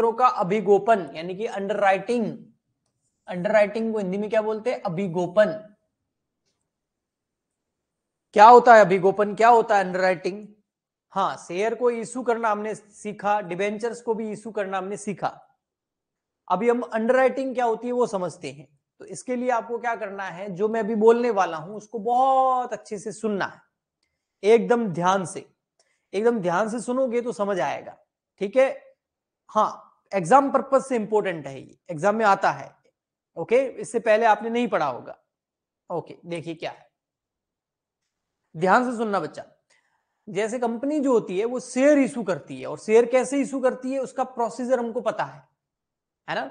पत्रों का अभिगोपन यानी कि अंडरराइटिंग अंडरराइटिंग को हिंदी में क्या बोलते हैं अभिगोपन क्या होता है अभिगोपन क्या होता है अंडरराइटिंग हाँ शेयर को इशू करना हमने सीखा डिबेंचर्स को भी इशू करना हमने सीखा अभी हम अंडरराइटिंग क्या होती है वो समझते हैं तो इसके लिए आपको क्या करना है जो मैं अभी बोलने वाला हूं उसको बहुत अच्छे से सुनना है एकदम ध्यान से एकदम ध्यान से सुनोगे तो समझ आएगा ठीक है हाँ एग्जाम पर्पज से इंपॉर्टेंट है ये एग्जाम में आता है ओके इससे पहले आपने नहीं पढ़ा होगा ओके देखिए क्या है ध्यान से सुनना बच्चा जैसे कंपनी जो होती है वो शेयर इशू करती है और शेयर कैसे इशू करती है उसका प्रोसीजर हमको पता है है ना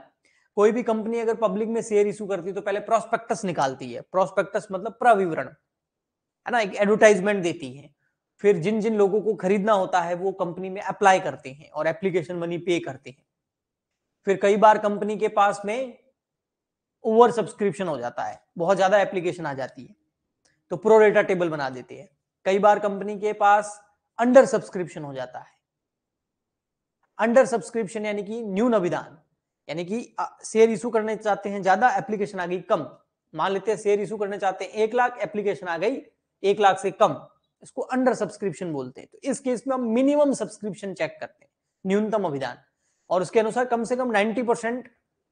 कोई भी कंपनी अगर पब्लिक में शेयर इशू करती है तो पहले प्रोस्पेक्टस निकालती है प्रोस्पेक्टस मतलब प्रविवरण है ना एक एडवर्टाइजमेंट देती है फिर जिन जिन लोगों को खरीदना होता है वो कंपनी में अप्लाई करते हैं और एप्लीकेशन मनी पे करते हैं फिर कई बार कंपनी के पास में ओवर सब्सक्रिप्शन हो जाता है बहुत ज्यादा एप्लीकेशन आ जाती है तो प्रोडेटा टेबल बना देते हैं कई बार कंपनी के पास अंडर सब्सक्रिप्शन हो जाता है अंडर सब्सक्रिप्शन यानी कि न्यून अभिदान यानी कि शेयर इशू करने चाहते हैं ज्यादा एप्लीकेशन आ गई कम मान लेते हैं शेयर इशू करने चाहते हैं एक लाख एप्लीकेशन आ गई एक लाख से कम इसको अंडर सब्सक्रिप्शन बोलते हैं तो इस केस में हम मिनिमम सब्सक्रिप्शन चेक करते हैं न्यूनतम अभिधान और उसके अनुसार कम से कम 90 परसेंट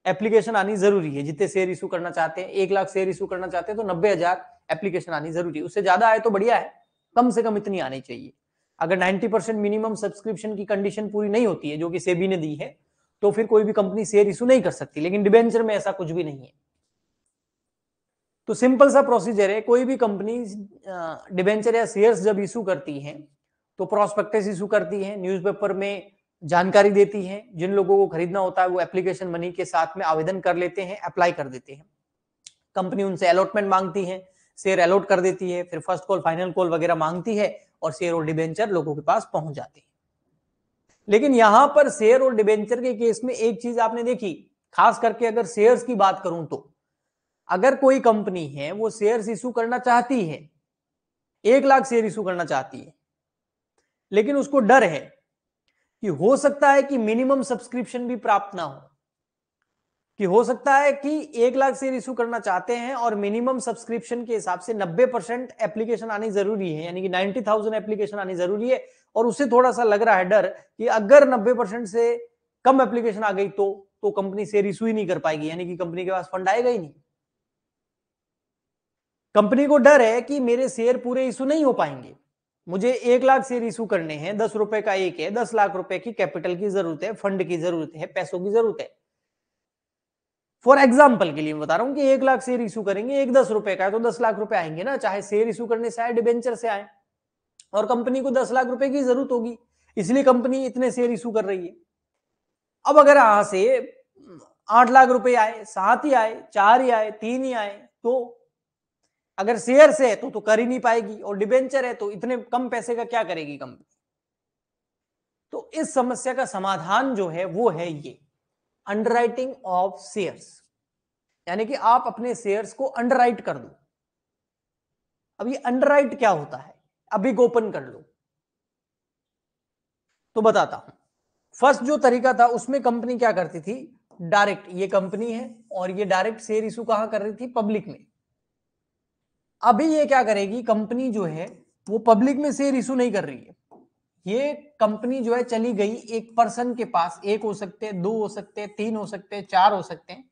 एप्लीकेशन आनी जरूरी है जितने शेयर इशू करना चाहते हैं एक लाख शेयर इशू करना चाहते हैं तो नब्बे हजार एप्लीकेशन आनी जरूरी है उससे ज्यादा आए तो बढ़िया है कम से कम इतनी आनी चाहिए अगर 90 परसेंट मिनिमम सब्सक्रिप्शन की कंडीशन पूरी नहीं होती है जो कि सेबी ने दी है तो फिर कोई भी कंपनी शेयर इशू नहीं कर सकती लेकिन डिबेंचर में ऐसा कुछ भी नहीं है तो सिंपल सा प्रोसीजर है कोई भी कंपनी डिबेंचर या शेयर्स जब इशू करती है तो प्रोस्पेक्टस इशू करती है न्यूज़पेपर में जानकारी देती है जिन लोगों को खरीदना होता है वो एप्लीकेशन मनी के साथ में आवेदन कर लेते हैं अप्लाई कर देते हैं कंपनी उनसे अलॉटमेंट मांगती है शेयर अलॉट कर देती है फिर फर्स्ट कॉल फाइनल कॉल वगैरह मांगती है और शेयर और डिबेंचर लोगों के पास पहुंच जाते हैं लेकिन यहां पर शेयर और डिबेंचर के केस में एक चीज आपने देखी खास करके अगर शेयर्स की बात करूं तो अगर कोई कंपनी है वो शेयर्स इशू करना चाहती है एक लाख शेयर इशू करना चाहती है लेकिन उसको डर है कि हो सकता है कि मिनिमम सब्सक्रिप्शन भी प्राप्त ना हो कि हो सकता है कि एक लाख शेयर इशू करना चाहते हैं और मिनिमम सब्सक्रिप्शन के हिसाब से 90 परसेंट एप्लीकेशन आनी जरूरी है यानी कि 90,000 एप्लीकेशन आनी जरूरी है और उसे थोड़ा सा लग रहा है डर कि अगर 90 परसेंट से कम एप्लीकेशन आ गई तो तो कंपनी शेयर इशू ही नहीं कर पाएगी यानी कि कंपनी के पास फंड आएगा ही नहीं कंपनी को डर है कि मेरे शेयर पूरे इशू नहीं हो पाएंगे मुझे एक लाख शेयर इशू करने हैं दस रुपए का एक है दस लाख रुपए की कैपिटल की जरूरत है फंड की जरूरत है पैसों की जरूरत है फॉर एग्जाम्पल के लिए मैं बता रहा हूं कि एक लाख शेयर इशू करेंगे एक दस रुपए का है तो दस लाख रुपए आएंगे ना चाहे शेयर इशू करने से आए डिबेंचर से आए और कंपनी को दस लाख रुपए की जरूरत होगी इसलिए कंपनी इतने शेयर इशू कर रही है अब अगर यहां से आठ लाख रुपए आए सात ही आए चार ही आए तीन ही आए तो अगर शेयर से है तो तो कर ही नहीं पाएगी और डिबेंचर है तो इतने कम पैसे का क्या करेगी कंपनी तो इस समस्या का समाधान जो है वो है ये अंडरराइटिंग ऑफ शेयर्स यानी कि आप अपने शेयर्स को अंडरराइट कर दो अब ये अंडरराइट क्या होता है अभी गोपन कर लो तो बताता हूं फर्स्ट जो तरीका था उसमें कंपनी क्या करती थी डायरेक्ट ये कंपनी है और ये डायरेक्ट शेयर इशू कहां कर रही थी पब्लिक में अभी ये क्या करेगी कंपनी जो है वो पब्लिक में शेयर इशू नहीं कर रही है ये कंपनी जो है चली गई एक पर्सन के पास एक हो सकते हैं दो हो सकते हैं तीन हो सकते हैं चार हो सकते हैं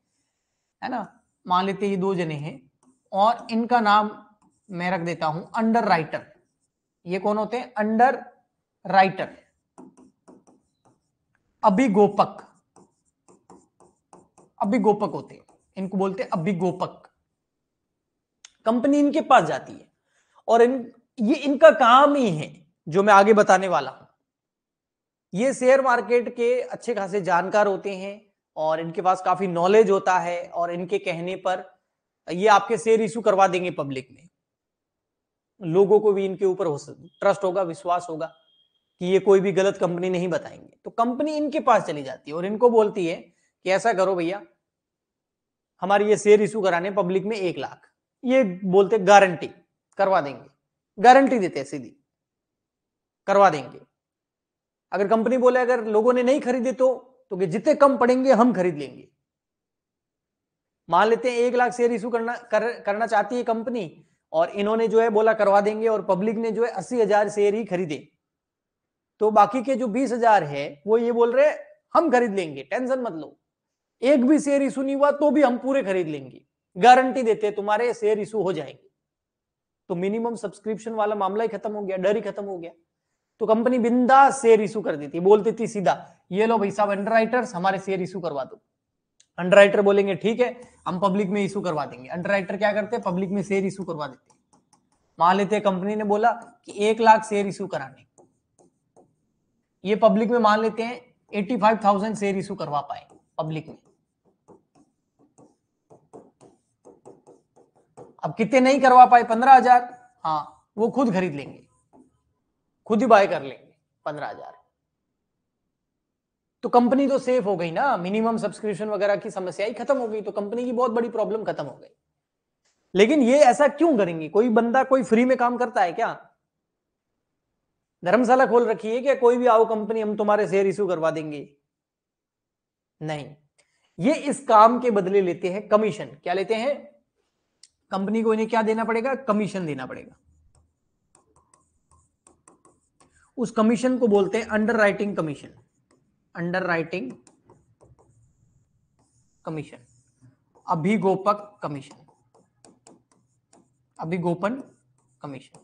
है ना मान लेते ये दो जने हैं और इनका नाम मैं रख देता हूं अंडर राइटर ये कौन होते हैं अंडर राइटर अभी गोपक अभी गोपक होते हैं इनको बोलते हैं अभी गोपक कंपनी इनके पास जाती है और इन ये इनका काम ही है जो मैं आगे बताने वाला हूं ये शेयर मार्केट के अच्छे खासे जानकार होते हैं और इनके पास काफी नॉलेज होता है और इनके कहने पर ये आपके शेयर इशू करवा देंगे पब्लिक में लोगों को भी इनके ऊपर हो ट्रस्ट होगा विश्वास होगा कि ये कोई भी गलत कंपनी नहीं बताएंगे तो कंपनी इनके पास चली जाती है और इनको बोलती है कि ऐसा करो भैया हमारे ये शेयर इशू कराने पब्लिक में एक लाख ये बोलते गारंटी करवा देंगे गारंटी देते हैं सीधी करवा देंगे अगर कंपनी बोले अगर लोगों ने नहीं खरीदे तो तो कि जितने कम पड़ेंगे हम खरीद लेंगे मान लेते हैं एक लाख शेयर इशू करना कर, करना चाहती है कंपनी और इन्होंने जो है बोला करवा देंगे और पब्लिक ने जो है अस्सी हजार शेयर ही खरीदे तो बाकी के जो बीस हजार है वो ये बोल रहे हम खरीद लेंगे टेंशन मत लो एक भी शेयर इशू नहीं हुआ तो भी हम पूरे खरीद लेंगे गारंटी देते हैं तुम्हारे शेयर इशू हो जाएंगे तो मिनिमम सब्सक्रिप्शन वाला मामला ही खत्म हो गया डर ही खत्म हो गया तो कंपनी बिंदा शेयर इशू कर देती बोलती थी सीधा ये लो भाई साहब अंडर हमारे शेयर इशू करवा दो अंडर बोलेंगे ठीक है हम पब्लिक में इशू करवा देंगे अंडर क्या करते हैं पब्लिक में शेयर इशू करवा देते मान लेते कंपनी ने बोला कि एक लाख शेयर इशू कराने ये पब्लिक में मान लेते हैं eighty five thousand share issue करवा पाए पब्लिक में अब कितने नहीं करवा पाए पंद्रह हजार हाँ वो खुद खरीद लेंगे खुद ही बाय कर लेंगे पंद्रह हजार तो कंपनी तो सेफ हो गई ना मिनिमम सब्सक्रिप्शन वगैरह की समस्या ही खत्म हो गई तो कंपनी की बहुत बड़ी प्रॉब्लम खत्म हो गई लेकिन ये ऐसा क्यों करेंगे कोई बंदा कोई फ्री में काम करता है क्या धर्मशाला खोल रखी है क्या कोई भी आओ कंपनी हम तुम्हारे शेयर इशू करवा देंगे नहीं ये इस काम के बदले लेते हैं कमीशन क्या लेते हैं कंपनी को इन्हें क्या देना पड़ेगा कमीशन देना पड़ेगा उस कमीशन को बोलते हैं underwriting commission underwriting commission अभिगोपक कमीशन अभिगोपन कमीशन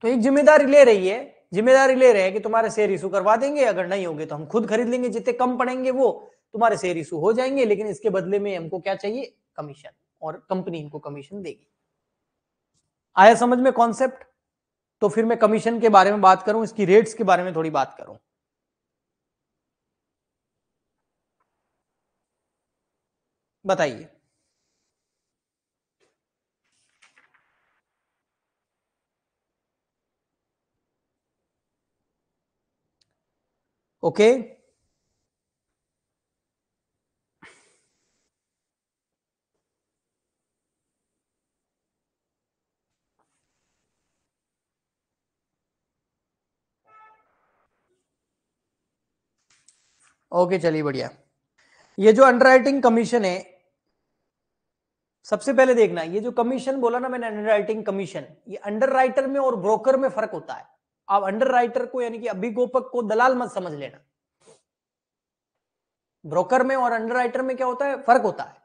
तो एक जिम्मेदारी ले रही है जिम्मेदारी ले रहे हैं कि तुम्हारे शेयर इशू करवा देंगे अगर नहीं होंगे तो हम खुद खरीद लेंगे जितने कम पड़ेंगे वो तुम्हारे शेयर इशू हो जाएंगे लेकिन इसके बदले में हमको क्या चाहिए कमीशन और कंपनी इनको कमीशन देगी आया समझ में कॉन्सेप्ट तो फिर मैं कमीशन के बारे में बात करूं इसकी रेट्स के बारे में थोड़ी बात करूं बताइए ओके okay. ओके चलिए बढ़िया ये जो अंडरराइटिंग कमीशन है सबसे पहले देखना ये जो कमीशन बोला ना मैंने अंडरराइटिंग कमीशन ये अंडरराइटर में और ब्रोकर में फर्क होता है आप अंडरराइटर को यानी कि अभिगोपक को दलाल मत समझ लेना ब्रोकर में और अंडरराइटर में क्या होता है फर्क होता है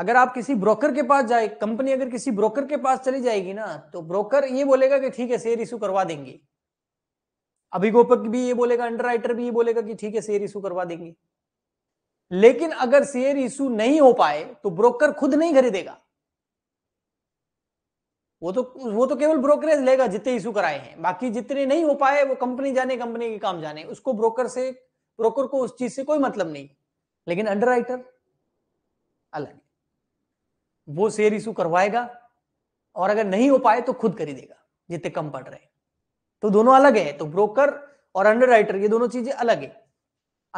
अगर आप किसी ब्रोकर के पास जाए कंपनी अगर किसी ब्रोकर के पास चली जाएगी ना तो ब्रोकर ये बोलेगा कि ठीक है शेयर इशू करवा देंगे अभिगोपक भी ये बोलेगा अंडर भी ये बोलेगा कि ठीक है शेयर इशू करवा देंगे लेकिन अगर शेयर इशू नहीं हो पाए तो ब्रोकर खुद नहीं खरीदेगा वो तो वो तो केवल ब्रोकरेज लेगा जितने इशू कराए हैं बाकी जितने नहीं हो पाए वो कंपनी जाने कंपनी के काम जाने उसको ब्रोकर से ब्रोकर को उस चीज से कोई मतलब नहीं लेकिन अंडर अलग वो शेयर इशू करवाएगा और अगर नहीं हो पाए तो खुद खरीदेगा जितने कम पड़ रहे तो दोनों अलग है तो ब्रोकर और अंडर ये दोनों चीजें अलग है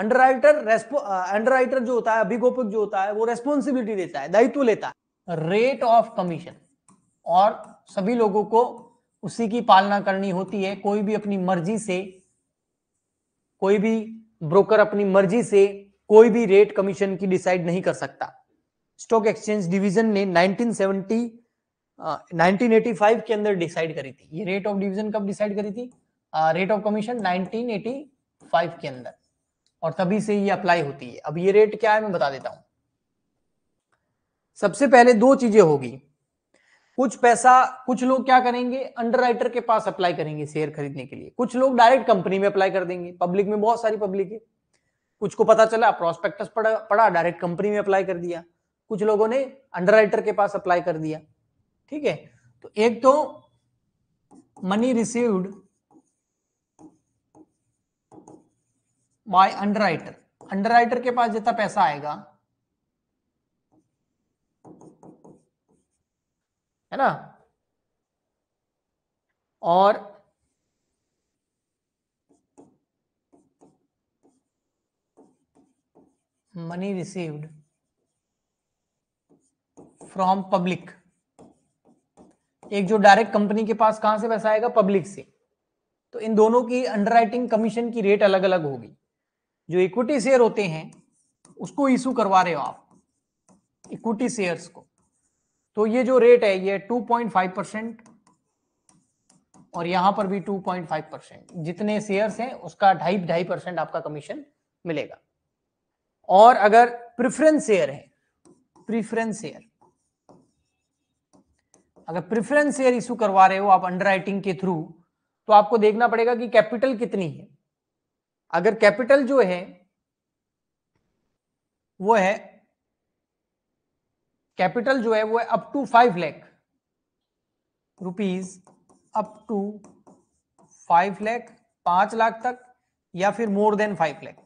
अंडर राइटर अंडर राइटर जो होता है अभिगोपक जो होता है वो रेस्पॉन्सिबिलिटी लेता है दायित्व लेता है रेट ऑफ कमीशन और सभी लोगों को उसी की पालना करनी होती है कोई भी अपनी मर्जी से कोई भी ब्रोकर अपनी मर्जी से कोई भी रेट कमीशन की डिसाइड नहीं कर सकता स्टॉक एक्सचेंज डिवीजन ने 1985 के अंदर डिसाइड करी थी ये रेट ऑफ डिवीजन कब डिसाइड करी थी रेट ऑफ कमीशन 1985 के अंदर और तभी से ये अप्लाई होती है अब ये रेट क्या है मैं बता देता हूं सबसे पहले दो चीजें होगी कुछ पैसा कुछ लोग क्या करेंगे अंडरराइटर के पास अप्लाई करेंगे शेयर खरीदने के लिए कुछ लोग डायरेक्ट कंपनी में अप्लाई कर देंगे पब्लिक में बहुत सारी पब्लिक है कुछ को पता चला प्रोस्पेक्टस पड़ा डायरेक्ट कंपनी में अप्लाई कर दिया कुछ लोगों ने अंडरराइटर के पास अप्लाई कर दिया ठीक है तो एक तो money received by underwriter underwriter के पास जितना पैसा आएगा है ना और मनी रिसीव्ड फ्रॉम पब्लिक एक जो डायरेक्ट कंपनी के पास कहां से पैसा आएगा पब्लिक से तो इन दोनों की अंडरराइटिंग कमीशन की रेट अलग अलग होगी जो इक्विटी शेयर होते हैं उसको इशू करवा रहे हो आप इक्विटी शेयर्स को तो ये जो रेट है ये 2.5 परसेंट और यहां पर भी 2.5 परसेंट जितने शेयर्स हैं उसका ढाई ढाई परसेंट आपका कमीशन मिलेगा और अगर प्रिफरेंस शेयर है प्रिफरेंस शेयर अगर प्रिफरेंस शेयर इशू करवा रहे हो आप अंडर के थ्रू तो आपको देखना पड़ेगा कि कैपिटल कितनी है अगर कैपिटल जो है वो है कैपिटल जो है वो है up to five lakh rupees up to five lakh पांच लाख तक या फिर more than five lakh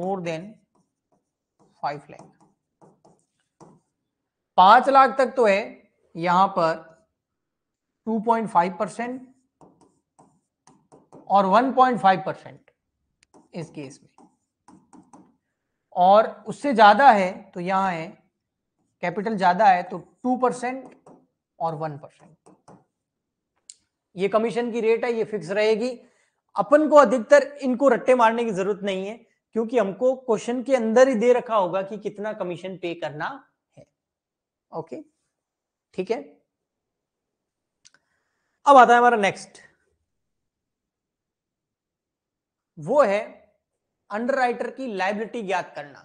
more than five lakh पांच लाख तक तो है यहां पर 2.5 परसेंट और 1.5 परसेंट इस केस में और उससे ज्यादा है तो यहां है कैपिटल ज्यादा है तो 2 परसेंट और 1 परसेंट ये कमीशन की रेट है ये फिक्स रहेगी अपन को अधिकतर इनको रट्टे मारने की जरूरत नहीं है क्योंकि हमको क्वेश्चन के अंदर ही दे रखा होगा कि कितना कमीशन पे करना है ओके ठीक है अब आता है हमारा नेक्स्ट वो है अंडरराइटर की लाइबिलिटी ज्ञात करना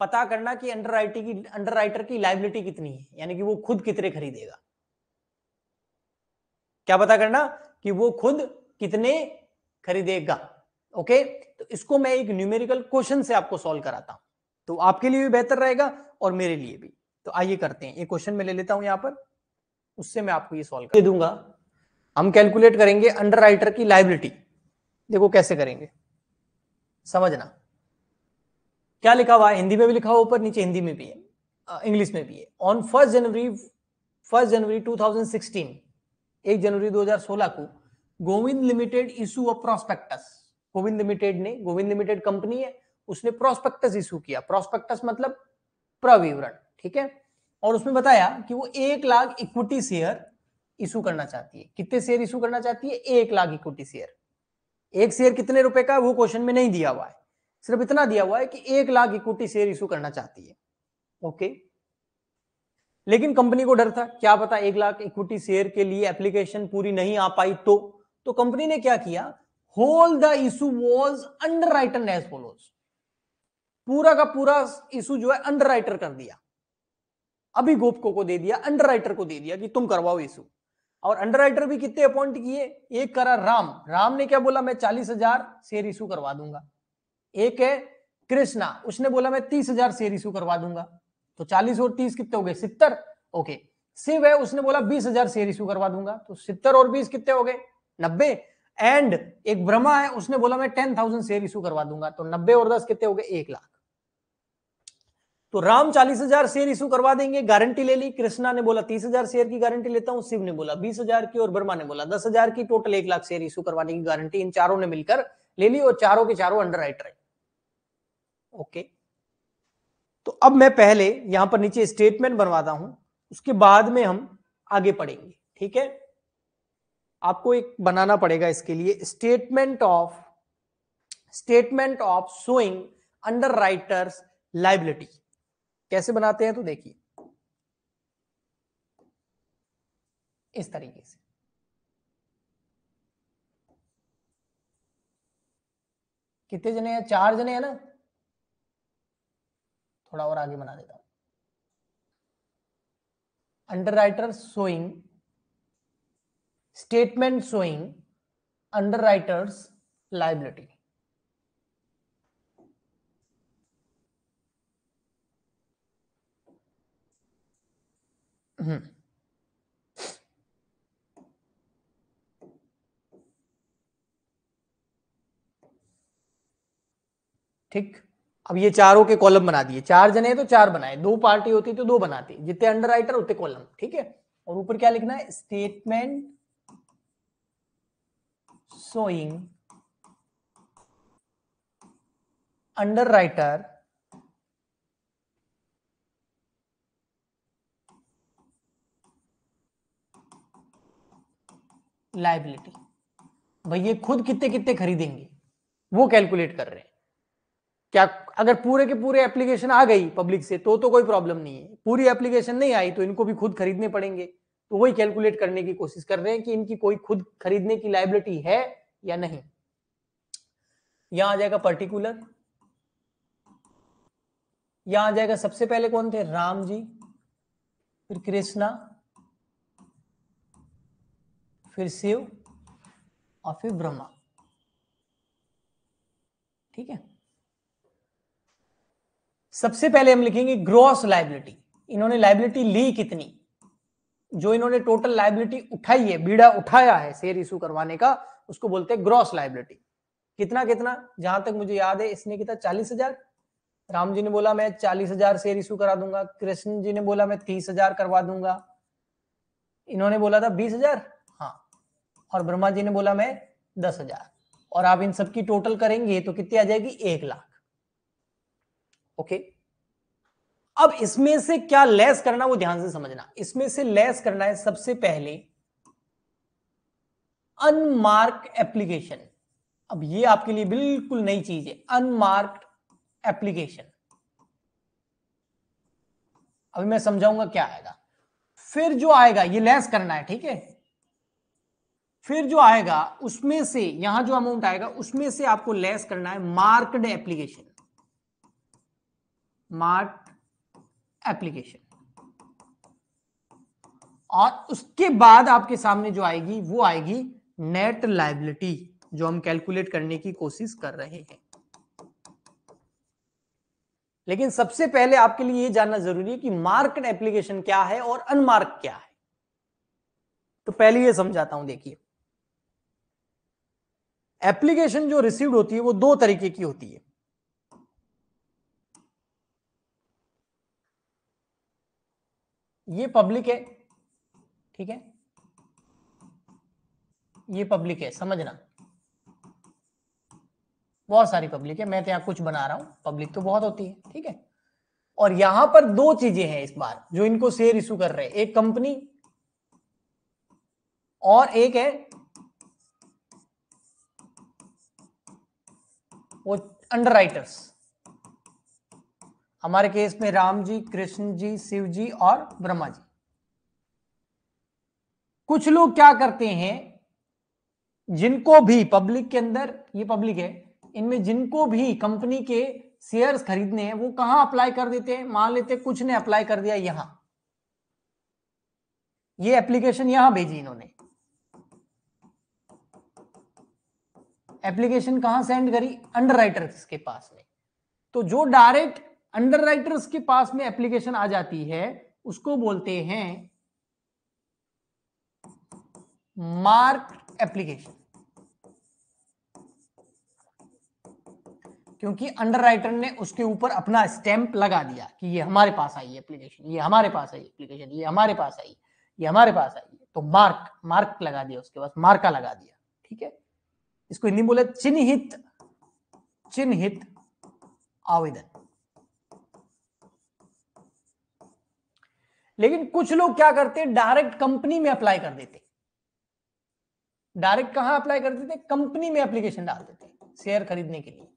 पता करना कि राइटिंग की अंडरराइटर की लाइबिलिटी कितनी है यानी कि वो खुद कितने खरीदेगा क्या पता करना कि वो खुद कितने खरीदेगा ओके तो इसको मैं एक न्यूमेरिकल क्वेश्चन से आपको सॉल्व कराता हूं तो आपके लिए भी बेहतर रहेगा और मेरे लिए भी तो आइए करते हैं एक क्वेश्चन में ले लेता हूं यहां पर उससे मैं आपको ये सॉल्व कर दूंगा हम कैलकुलेट करेंगे अंडर की लाइबिलिटी देखो कैसे करेंगे समझना क्या लिखा हुआ है हिंदी में भी लिखा हुआ ऊपर नीचे हिंदी में भी है इंग्लिश में भी है on first January first January 2016 एक जनवरी 2016 को Govind limited issue of prospectus Govind limited ने गोविंद लिमिटेड कंपनी है उसने प्रोस्पेक्टस इशू किया प्रोस्पेक्टस मतलब प्रविवरण ठीक है और उसमें बताया कि वो एक लाख इक्विटी शेयर इशू करना चाहती है कितने शेयर इशू करना चाहती है एक लाख इक्विटी शेयर एक शेयर कितने रुपए का वो क्वेश्चन में नहीं दिया हुआ है सिर्फ इतना दिया हुआ है कि एक लाख इक्विटी शेयर इशू करना चाहती है ओके लेकिन कंपनी को डर था क्या पता एक लाख इक्विटी शेयर के लिए एप्लीकेशन पूरी नहीं आ पाई तो तो कंपनी ने क्या किया whole the issue was underwriter पूरा का पूरा इशू जो है अंडर राइटर कर दिया अभी गोपको को दे दिया अंडरराइटर को दे दिया कि तुम करवाओ इशू और अंडरराइटर भी कितने अपॉइंट किए एक करा राम राम ने क्या बोला मैं चालीस हजार शेयर इशू करवा दूंगा एक है कृष्णा उसने बोला मैं तीस हजार शेयर इशू करवा दूंगा तो चालीस और तीस कितने हो गए सितर ओके शिव है उसने बोला बीस हजार शेयर इशू करवा दूंगा तो सितर और बीस कितने हो गए नब्बे एंड एक ब्रह्मा है उसने बोला मैं टेन थाउजेंड शेयर इशू करवा दूंगा तो नब्बे और दस कितने हो गए एक लाख तो राम चालीस हजार शेयर इशू करवा देंगे गारंटी ले ली कृष्णा ने बोला तीस हजार शेयर की गारंटी लेता हूं शिव ने बोला बीस हजार की और वर्मा ने बोला दस हजार की टोटल एक लाख शेयर इशू करवाने की गारंटी इन चारों ने मिलकर ले ली और चारों के चारों अंडर राइट रहे ओके तो अब मैं पहले यहां पर नीचे स्टेटमेंट बनवाता हूं उसके बाद में हम आगे पढ़ेंगे ठीक है आपको एक बनाना पड़ेगा इसके लिए statement of statement of showing underwriters liability कैसे बनाते हैं तो देखिए इस तरीके से कितने जने हैं चार जने हैं ना थोड़ा और आगे बना देता हूं underwriter showing statement showing underwriters liability Mm-hmm. ठीक अब ये चारों के कॉलम बना दिए चार जने तो चार बनाए दो पार्टी होती तो दो बनाती जितने अंडर राइटर उतने कॉलम ठीक है और ऊपर क्या लिखना है statement showing underwriter liability भैया खुद कितने कितने खरीदेंगे वो कैलकुलेट कर रहे हैं क्या अगर पूरे के पूरे एप्लीकेशन आ गई पब्लिक से तो तो कोई प्रॉब्लम नहीं है पूरी एप्लीकेशन नहीं आई तो इनको भी खुद खरीदने पड़ेंगे तो वही कैलकुलेट करने की कोशिश कर रहे हैं कि इनकी कोई खुद खरीदने की लाइबिलिटी है या नहीं यहां आ जाएगा पर्टिकुलर यहां आ जाएगा सबसे पहले कौन थे राम जी फिर कृष्णा फिर शिव और फिर ब्रह्मा ठीक है सबसे पहले हम लिखेंगे ग्रॉस लाइबिलिटी इन्होंने लाइबिलिटी ली कितनी जो इन्होंने टोटल लाइबिलिटी उठाई है बीड़ा उठाया है शेयर इशू करवाने का उसको बोलते हैं ग्रॉस लाइबिलिटी कितना कितना जहां तक मुझे याद है इसने कितना चालीस हजार राम जी ने बोला मैं चालीस हजार शेयर इशू करा दूंगा कृष्ण जी ने बोला मैं तीस हजार करवा दूंगा इन्होंने बोला था बीस हजार और ब्रह्मा जी ने बोला मैं दस हजार और आप इन सबकी टोटल करेंगे तो कितनी आ जाएगी एक लाख ओके अब इसमें से क्या लेस करना वो ध्यान से समझना इसमें से लेस करना है सबसे पहले अनमार्क एप्लीकेशन अब ये आपके लिए बिल्कुल नई चीज है अनमार्क्ड एप्लीकेशन अभी मैं समझाऊंगा क्या आएगा फिर जो आएगा ये लेस करना है ठीक है फिर जो आएगा उसमें से यहां जो अमाउंट आएगा उसमें से आपको लेस करना है मार्क्ड एप्लीकेशन मार्क एप्लीकेशन और उसके बाद आपके सामने जो आएगी वो आएगी नेट लाइबिलिटी जो हम कैलकुलेट करने की कोशिश कर रहे हैं लेकिन सबसे पहले आपके लिए ये जानना जरूरी है कि मार्केट एप्लीकेशन क्या है और अनमार्क क्या है तो पहले ये समझाता हूं देखिए एप्लीकेशन जो रिसीव्ड होती है वो दो तरीके की होती है ये पब्लिक है ठीक है ये पब्लिक है समझना बहुत सारी पब्लिक है मैं तो यहां कुछ बना रहा हूं पब्लिक तो बहुत होती है ठीक है और यहां पर दो चीजें हैं इस बार जो इनको शेयर इशू कर रहे हैं एक कंपनी और एक है वो अंडर राइटर्स हमारे केस में राम जी कृष्ण जी शिव जी और ब्रह्मा जी कुछ लोग क्या करते हैं जिनको भी पब्लिक के अंदर ये पब्लिक है इनमें जिनको भी कंपनी के शेयर्स खरीदने हैं वो कहां अप्लाई कर देते हैं मान लेते कुछ ने अप्लाई कर दिया यहां ये एप्लीकेशन यहां भेजी इन्होंने एप्लीकेशन कहा सेंड करी अंडर के पास में तो जो डायरेक्ट अंडर के पास में एप्लीकेशन आ जाती है उसको बोलते हैं मार्क एप्लीकेशन क्योंकि अंडरराइटर ने उसके ऊपर अपना स्टैंप लगा दिया कि ये हमारे पास आई एप्लीकेशन ये हमारे पास आई एप्लीकेशन ये हमारे पास आई ये हमारे पास आई तो मार्क मार्क लगा दिया उसके पास मार्का लगा दिया ठीक है इसको हिंदी बोले चिन्हित चिन्हित आवेदन लेकिन कुछ लोग क्या करते डायरेक्ट कंपनी में अप्लाई कर देते डायरेक्ट कहां अप्लाई कर देते कंपनी में एप्लीकेशन डाल देते शेयर खरीदने के लिए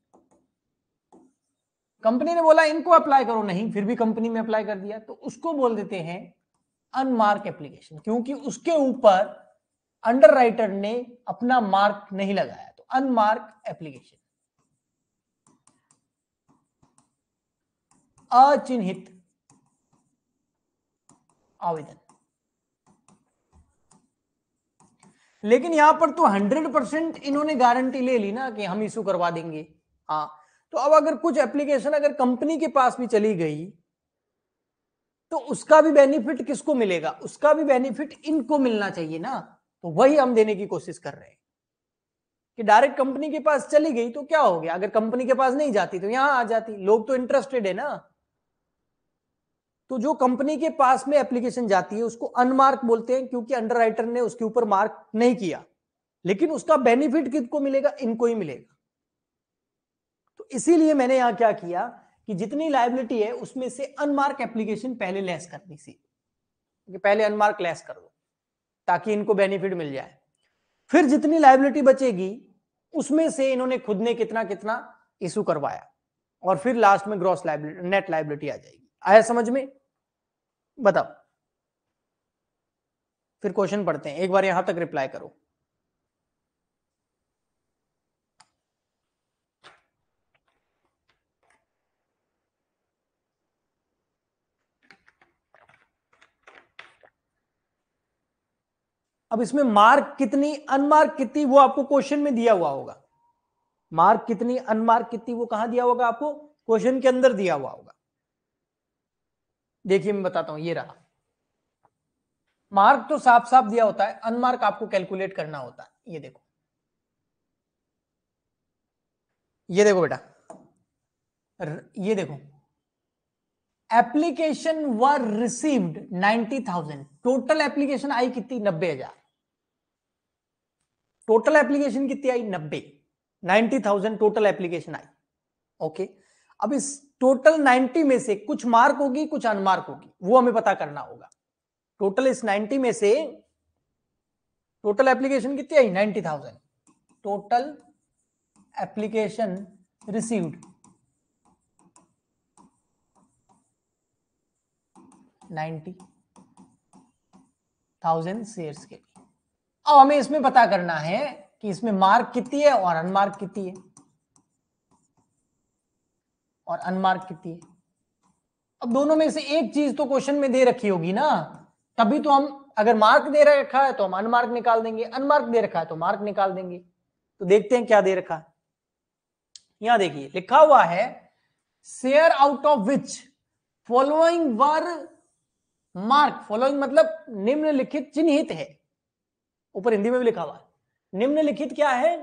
कंपनी ने बोला इनको अप्लाई करो नहीं फिर भी कंपनी में अप्लाई कर दिया तो उसको बोल देते हैं अनमार्क एप्लीकेशन क्योंकि उसके ऊपर अंडरराइटर ने अपना मार्क नहीं लगाया तो अनमार्क एप्लीकेशन अचिन्हित आवेदन लेकिन यहां पर तो 100 परसेंट इन्होंने गारंटी ले ली ना कि हम इशू करवा देंगे हाँ तो अब अगर कुछ एप्लीकेशन अगर कंपनी के पास भी चली गई तो उसका भी बेनिफिट किसको मिलेगा उसका भी बेनिफिट इनको मिलना चाहिए ना तो वही हम देने की कोशिश कर रहे हैं कि डायरेक्ट कंपनी के पास चली गई तो क्या हो गया अगर कंपनी के पास नहीं जाती तो यहां आ जाती लोग तो इंटरेस्टेड है ना तो जो कंपनी के पास में एप्लीकेशन जाती है उसको अनमार्क बोलते हैं क्योंकि अंडरराइटर ने उसके ऊपर मार्क नहीं किया लेकिन उसका बेनिफिट किसको मिलेगा इनको ही मिलेगा तो इसीलिए मैंने यहां क्या किया कि जितनी लाइबिलिटी है उसमें से अनमार्क एप्लीकेशन पहले लेस करनी सी पहले अनमार्क लेस कर दो ताकि इनको बेनिफिट मिल जाए फिर जितनी लाइबिलिटी बचेगी उसमें से इन्होंने खुद ने कितना कितना इशू करवाया और फिर लास्ट में ग्रॉस लाइबिलिटी नेट लाइबिलिटी आ जाएगी आया समझ में बताओ फिर क्वेश्चन पढ़ते हैं एक बार यहां तक रिप्लाई करो अब इसमें मार्क कितनी अनमार्क कितनी वो आपको क्वेश्चन में दिया हुआ होगा मार्क कितनी अनमार्क कितनी वो कहा दिया होगा आपको क्वेश्चन के अंदर दिया हुआ होगा देखिए मैं बताता हूं ये रहा मार्क तो साफ साफ दिया होता है अनमार्क आपको कैलकुलेट करना होता है ये देखो ये देखो बेटा ये देखो application were received ninety thousand total application आई कितनी नब्बे हजार टोटल एप्लीकेशन कितनी आई नब्बे नाइनटी थाउजेंड टोटल एप्लीकेशन आई ओके अब इस टोटल नाइन्टी में से कुछ मार्क होगी कुछ अनमार्क होगी वो हमें पता करना होगा टोटल इस नाइन्टी में से टोटल एप्लीकेशन कितनी आई ninety thousand total application received thousand shares के लिए अब हमें इसमें पता करना है कि इसमें मार्क कितनी है और अनमार्क कितनी है और अनमार्क कितनी है अब दोनों में से एक चीज तो क्वेश्चन में दे रखी होगी ना तभी तो हम अगर मार्क दे रखा है तो हम अनमार्क निकाल देंगे अनमार्क दे रखा है तो मार्क निकाल देंगे तो देखते हैं क्या दे रखा है यहां देखिए लिखा हुआ है share out of which following were marked following मतलब निम्नलिखित चिन्हित है ऊपर हिंदी में भी लिखा हुआ निम्नलिखित क्या है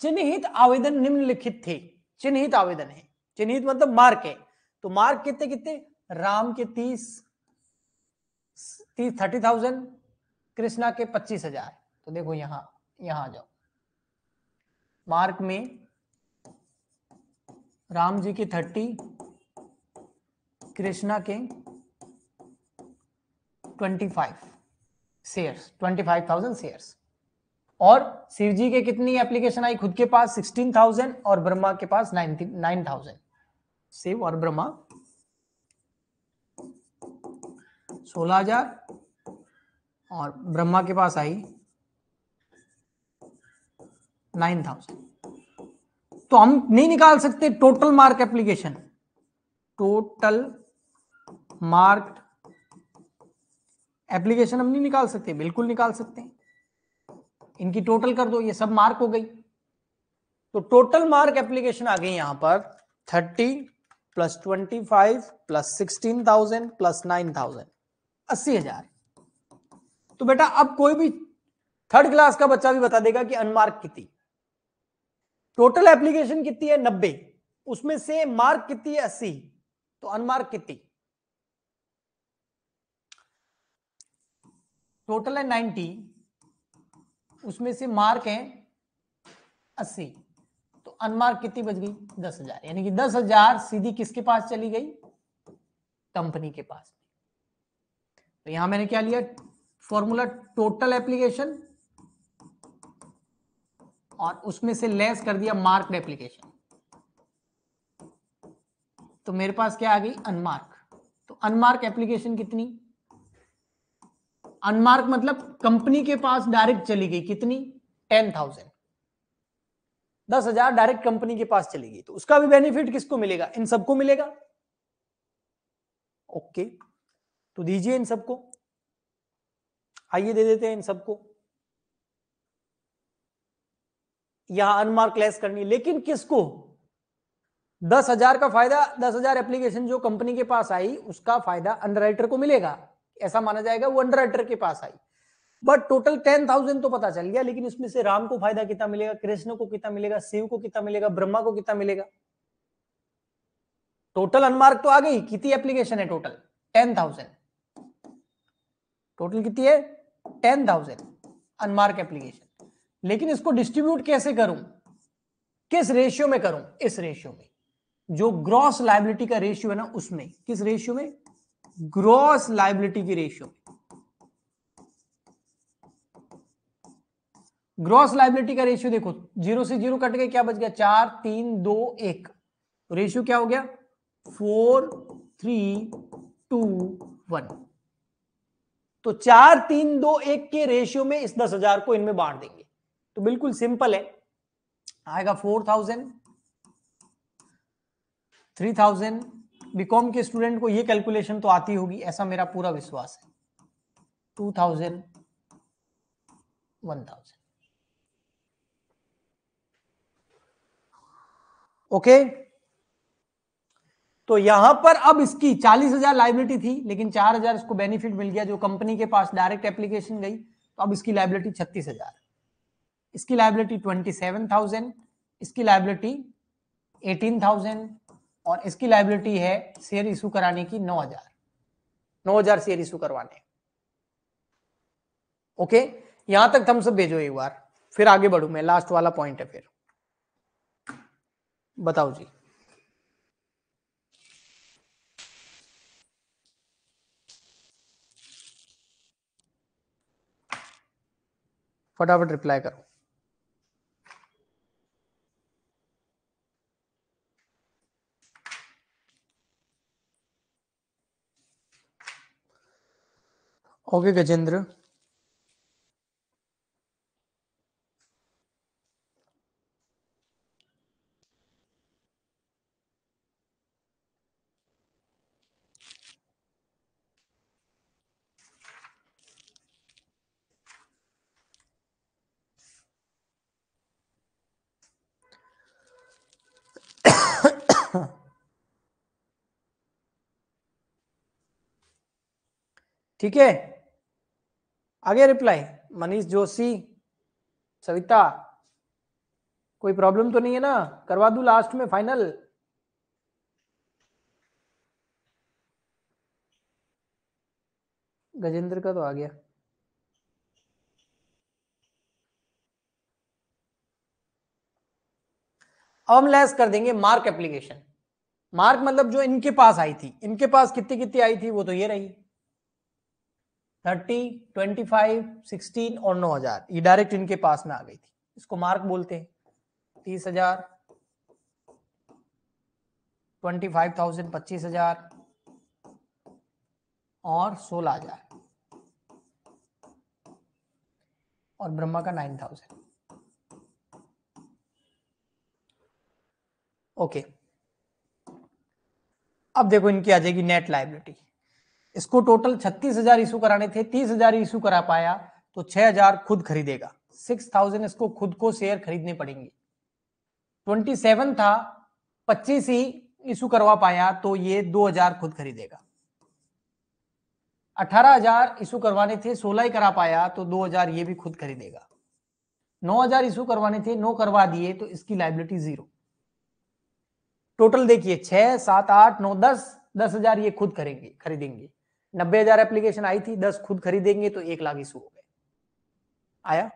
चिन्हित आवेदन निम्नलिखित थे चिन्हित आवेदन है चिन्हित मतलब मार्क है तो मार्क कितने कितने राम के तीस तीस थर्टी थाउजेंड कृष्णा के पच्चीस हजार तो देखो यहां यहां आ जाओ मार्क में राम जी के थर्टी कृष्णा के twenty five shares thousand shares और शिव जी के कितनी एप्लीकेशन आई खुद के पास सिक्सटीन थाउजेंड और ब्रह्मा के पास थाउजेंड शिव और ब्रह्मा हजार और ब्रह्मा के पास आई नाइन थाउजेंड तो हम नहीं निकाल सकते total mark application total marked application हम नहीं निकाल सकते बिल्कुल निकाल सकते हैं इनकी टोटल कर दो ये सब मार्क हो गई तो टोटल मार्क एप्लीकेशन आ गई यहां पर thirty plus twenty five plus sixteen thousand plus nine thousand अस्सी हजार तो बेटा अब कोई भी थर्ड क्लास का बच्चा भी बता देगा कि अनमार्क कितनी टोटल एप्लीकेशन कितनी है नब्बे उसमें से मार्क कितनी है अस्सी तो अनमार्क कितनी टोटल है नाइन्टी उसमें से मार्क है अस्सी तो अनमार्क कितनी बच गई दस हजार यानी कि दस हजार सीधी किसके पास चली गई कंपनी के पास तो यहां मैंने क्या लिया फॉर्मूला टोटल एप्लीकेशन और उसमें से लेस कर दिया मार्क्ड एप्लीकेशन तो मेरे पास क्या आ गई अनमार्क तो अनमार्क एप्लीकेशन कितनी अनमार्क मतलब कंपनी के पास डायरेक्ट चली गई कितनी टेन थाउजेंड दस हजार डायरेक्ट कंपनी के पास चली गई तो उसका भी बेनिफिट किसको मिलेगा इन सबको मिलेगा ओके तो दीजिए इन सबको आइए दे देते हैं इन सबको यहां अनमार्क लेस करनी लेकिन किसको दस हजार का फायदा दस हजार एप्लीकेशन जो कंपनी के पास आई उसका फायदा अंडर को मिलेगा ऐसा माना जाएगा वो अंडर राइटर के पास आई बट टोटल टेन थाउजेंड तो पता चल गया लेकिन इसमें से राम को फायदा कितना मिलेगा कृष्ण को कितना मिलेगा शिव को कितना मिलेगा ब्रह्मा को कितना मिलेगा टोटल अनमार्क तो आ गई कितनी एप्लीकेशन है टोटल टेन थाउजेंड टोटल कितनी है टेन थाउजेंड अनमार्क एप्लीकेशन लेकिन इसको डिस्ट्रीब्यूट कैसे करूं किस रेशियो में करूं इस रेशियो में जो ग्रॉस लाइबिलिटी का रेशियो है ना उसमें किस रेशियो में ग्रॉस लाइबिलिटी की रेशियो ग्रॉस लाइबिलिटी का रेशियो देखो जीरो से जीरो कट गया क्या बच गया चार तीन दो एक रेशियो क्या हो गया फोर थ्री टू वन तो चार तीन दो एक के रेशियो में इस दस हजार को इनमें बांट देंगे तो बिल्कुल सिंपल है आएगा four thousand three thousand BCom के स्टूडेंट को ये कैलकुलेशन तो आती होगी ऐसा मेरा पूरा विश्वास है two thousand one thousand okay तो यहां पर अब इसकी चालीस हजार लाइबिलिटी थी लेकिन चार हजार इसको बेनिफिट मिल गया जो कंपनी के पास डायरेक्ट एप्लीकेशन गई तो अब इसकी लाइबिलिटी छत्तीस हजार इसकी लाइबिलिटी ट्वेंटी सेवन थाउजेंड इसकी लाइबिलिटी एटीन थाउजेंड और इसकी लाइबिलिटी है शेयर इशू कराने की नौ हजार नौ हजार शेयर इशू करवाने ओके यहां तक थम सब भेजो एक बार फिर आगे बढ़ू मैं लास्ट वाला पॉइंट है फिर बताओ जी फटाफट रिप्लाई करो ओके गजेंद्र ठीक है आगे रिप्लाई मनीष जोशी सविता कोई प्रॉब्लम तो नहीं है ना करवा दू लास्ट में फाइनल गजेंद्र का तो आ गया अब हम लेस कर देंगे मार्क एप्लीकेशन मार्क मतलब जो इनके पास आई थी इनके पास कितनी कितनी आई थी वो तो ये रही थर्टी ट्वेंटी फाइव सिक्सटीन और नौ हजार ये डायरेक्ट इनके पास में आ गई थी इसको मार्क बोलते हैं तीस हजार ट्वेंटी फाइव थाउजेंड पच्चीस हजार और सोलह हजार और ब्रह्मा का नाइन थाउजेंड ओके अब देखो इनकी आ जाएगी नेट लाइबिलिटी इसको टोटल छत्तीस हजार इशू कराने थे तीस हजार इशू करा पाया तो छह हजार खुद खरीदेगा सिक्स थाउजेंड इसको खुद को शेयर खरीदने पड़ेंगे ट्वेंटी सेवन था पच्चीस ही इशू करवा पाया तो ये दो हजार खुद खरीदेगा अठारह हजार इशू करवाने थे सोलह ही करा पाया तो दो हजार ये भी खुद खरीदेगा नौ हजार इशू करवाने थे नौ करवा दिए तो इसकी लाइबिलिटी जीरो टोटल देखिए छह सात आठ नौ दस दस हजार ये खुद करेंगे खरीदेंगे नब्बे हजार एप्लीकेशन आई थी दस खुद खरीदेंगे तो एक लाख इशू हो गए आया